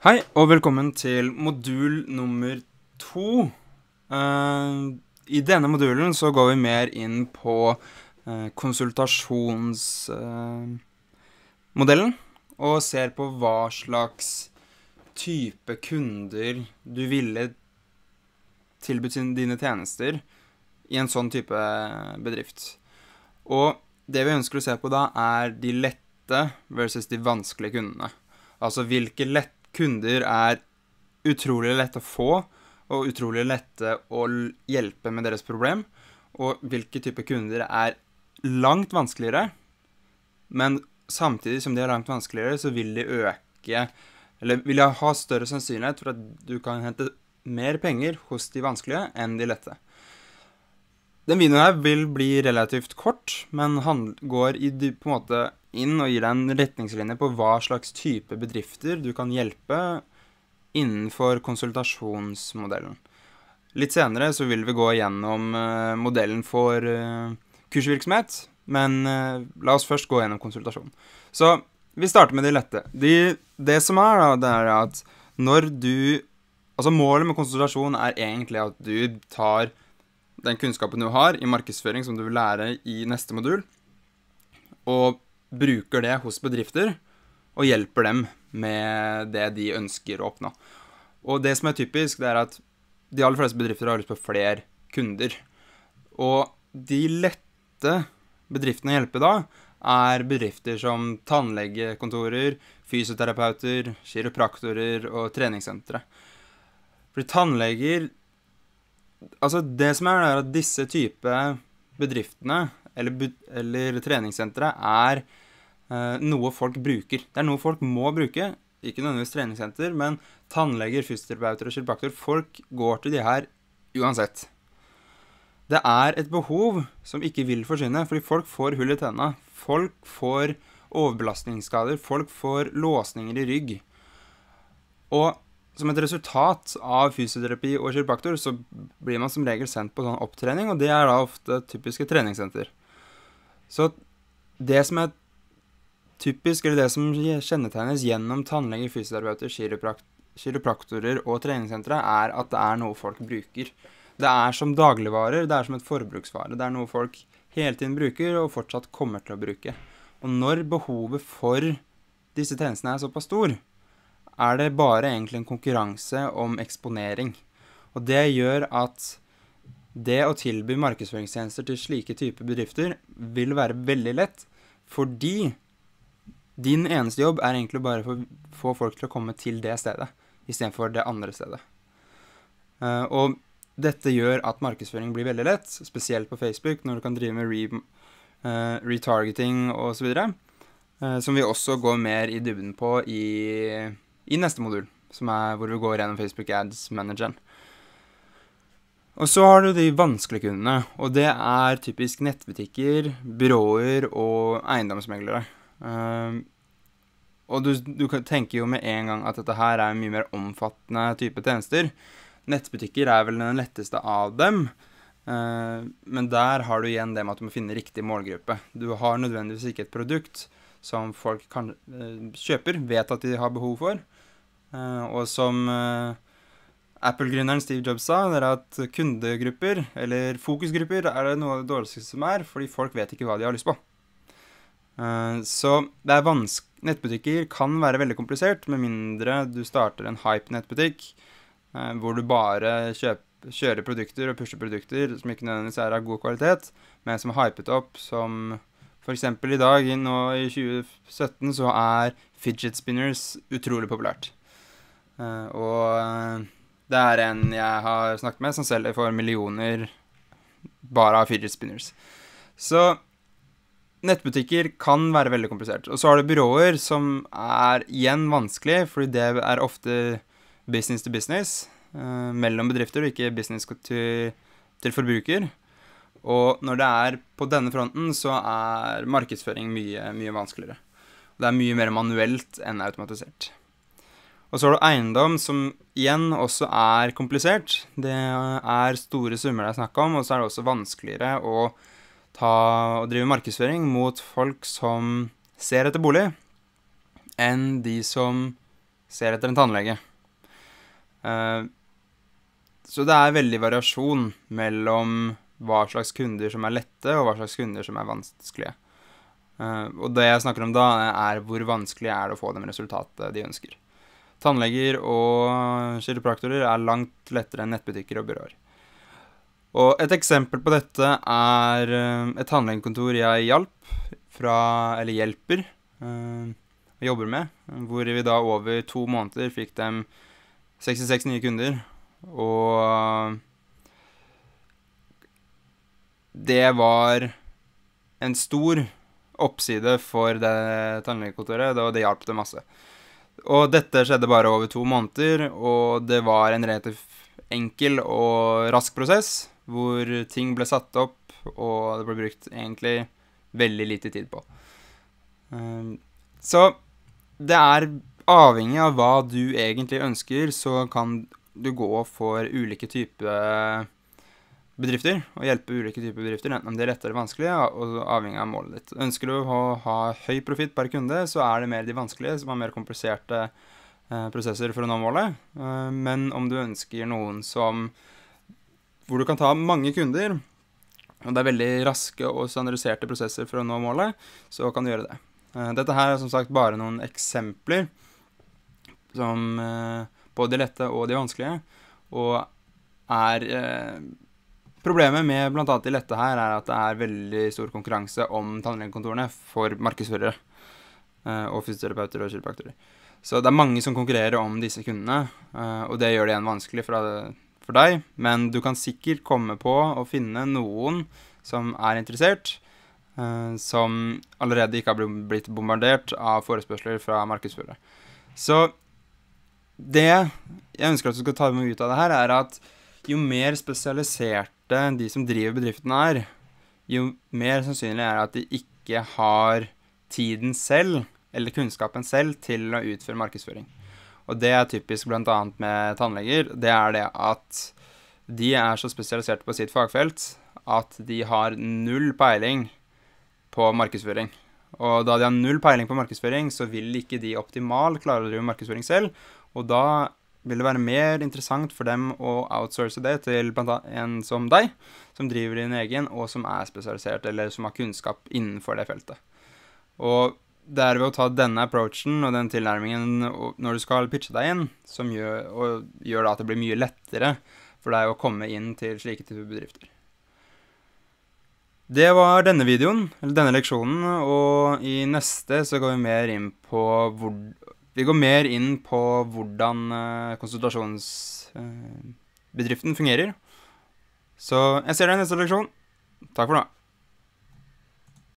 Hei, og velkommen til modul nummer to. Eh, I denne modulen så går vi mer inn på eh, konsultasjonsmodellen, eh, og ser på hva slags type kunder du ville tilbudt dine tjenester i en sånn type bedrift. Og det vi ønsker å se på da, er de lette versus de vanskelige kundene. Altså hvilke lette kunder er utrolig lette å få, og utrolig lette å hjelpe med deres problem. Og hvilke typer kunder er langt vanskeligere. Men samtidig som de er langt vanskeligere, så vil de øke Eller vil de ha større sannsynlighet for at du kan hente mer penger hos de vanskelige enn de lette. Den videoen her vil bli relativt kort, men han går i på en måte inn og gir deg en retningslinje på hva slags type bedrifter du kan hjelpe innenfor konsultasjonsmodellen. Litt senere så vil vi gå gjennom eh, modellen for eh, kursvirksomhet, men eh, la oss først gå gjennom konsultasjon. Så vi starter med de lette. De, det som er, da, det er at når du Altså målet med konsultasjon er egentlig at du tar den kunnskapen du har i markedsføring som du vil lære i neste modul, og bruker det hos bedrifter og hjelper dem med det de ønsker å oppnå. Og det som er typisk, det er at de aller fleste bedrifter har lyst på flere kunder. Og de lette bedriftene å hjelpe da, er bedrifter som tannlegekontorer, fysioterapeuter, kiropraktorer og treningssentre. For tannleger Altså, det som er, er at disse type bedriftene eller, eller treningssenteret er eh, noe folk bruker. Det er noe folk må bruke. Ikke nødvendigvis treningssenter, men tannleger, fysioterapeuter og kiropraktor. Folk går til de her uansett. Det er et behov som ikke vil forsvinne, fordi folk får hull i tenna. Folk får overbelastningsskader, folk får låsninger i rygg. Og som et resultat av fysioterapi og kiropraktor, så blir man som regel sendt på sånn opptrening, og det er da ofte typiske treningssenter. Så det som er typisk, eller det som kjennetegnes gjennom tannleger, fysioterapeuter, kiropraktorer og treningssentre, er at det er noe folk bruker. Det er som dagligvarer, det er som et forbruksvare. Det er noe folk hele tiden bruker og fortsatt kommer til å bruke. Og når behovet for disse tjenestene er såpass stor, er det bare egentlig en konkurranse om eksponering. Og det gjør at det å tilby markedsføringstjenester til slike typer bedrifter vil være veldig lett, fordi din eneste jobb er egentlig bare å få folk til å komme til det stedet, istedenfor det andre stedet. Eh, og dette gjør at markedsføring blir veldig lett, spesielt på Facebook, når du kan drive med re, uh, retargeting osv., eh, som vi også går mer i dybden på i, i neste modul, som er hvor vi går gjennom Facebook Ads-manageren. Og så har du de vanskelige kundene, og det er typisk nettbutikker, byråer og eiendomsmeglere. Ehm, og du, du, tenker jo med en gang at dette her er en mye mer omfattende type tjenester. Nettbutikker er vel den letteste av dem, ehm, men der har du igjen det med at du må finne riktig målgruppe. Du har nødvendigvis ikke et produkt som folk kan, eh, kjøper, vet at de har behov for, eh, og som eh, Apple-gründeren Steve Jobs sa, er at kundegrupper, eller fokusgrupper, er det noe av det dårligste som er, fordi folk vet ikke hva de har lyst på. Eh, så det er vanskelig Nettbutikker kan være veldig komplisert, med mindre du starter en hype-nettbutikk eh, hvor du bare kjøper, kjører produkter og pusher produkter som ikke nødvendigvis er av god kvalitet, men som er hypet opp som F.eks. i dag, nå i 2017, så er fidget spinners utrolig populært. Eh, og det er en jeg har snakket med, som selger for millioner bare av fidget spinners. Så nettbutikker kan være veldig komplisert. Og så har du byråer, som er igjen vanskelig, fordi det er ofte business to business. Eh, mellom bedrifter, og ikke business til, til forbruker. Og når det er på denne fronten, så er markedsføring mye, mye vanskeligere. Og det er mye mer manuelt enn automatisert. Og så har du eiendom, som igjen også er komplisert. Det er store summer det er snakk om, og så er det også vanskeligere å, ta, å drive markedsføring mot folk som ser etter bolig, enn de som ser etter en tannlege. Eh, så det er veldig variasjon mellom hva slags kunder som er lette, og hva slags kunder som er vanskelige. Eh, og det jeg snakker om da, er hvor vanskelig er det å få dem resultatet de ønsker. Tannleger og kiropraktorer er langt lettere enn nettbutikker og byråer. Og et eksempel på dette er eh, et tannlegekontor jeg hjalp fra Eller hjelper. Øh, jobber med. Hvor vi da over to måneder fikk dem 66 nye kunder. Og eh, det var en stor oppside for det tannlegekontoret, og det hjalp det masse. Og dette skjedde bare over to måneder, og det var en relativt enkel og rask prosess hvor ting ble satt opp, og det ble brukt egentlig veldig lite tid på. Ehm, så det er avhengig av hva du egentlig ønsker, så kan du gå for ulike typer bedrifter, og hjelpe ulike typer bedrifter, enten om de er lett eller vanskelige og avhengig av målet ditt. Ønsker du å ha høy profitt per kunde, så er det mer de vanskelige, som har mer kompliserte eh, prosesser for å nå målet. Eh, men om du ønsker noen som Hvor du kan ta mange kunder, og det er veldig raske og standardiserte prosesser for å nå målet, så kan du gjøre det. Eh, dette her er som sagt bare noen eksempler som både de lette og de vanskelige, og er Problemet med bl.a. i dette her er at det er veldig stor konkurranse om tannlegekontorene for markedsførere eh, og fysioterapeuter og kiropraktorer. Så det er mange som konkurrerer om disse kundene, eh, og det gjør det igjen vanskelig for deg. Men du kan sikkert komme på å finne noen som er interessert, eh, som allerede ikke har blitt bombardert av forespørsler fra markedsførere. Så det jeg ønsker at du skal ta med ut av det her, er at jo mer spesialisert smarte de som driver bedriften er, jo mer sannsynlig er det at de ikke har tiden selv, eller kunnskapen selv, til å utføre markedsføring. Og det er typisk bl.a. med tannleger. Det er det at de er så spesialiserte på sitt fagfelt at de har null peiling på markedsføring. Og da de har null peiling på markedsføring, så vil ikke de optimalt klare å drive markedsføring selv. Og da vil det være mer interessant for dem å outsource det til bl.a. en som deg, som driver din egen, og som er spesialisert, eller som har kunnskap innenfor det feltet. Og det er ved å ta denne approachen og den tilnærmingen når du skal pitche deg inn, som gjør, gjør at det blir mye lettere for deg å komme inn til slike typer bedrifter. Det var denne videoen, eller denne leksjonen, og i neste så går vi mer inn på hvor, vi går mer inn på hvordan eh, konsultasjonsbedriften eh, fungerer. Så jeg ser deg i neste leksjon. Takk for nå.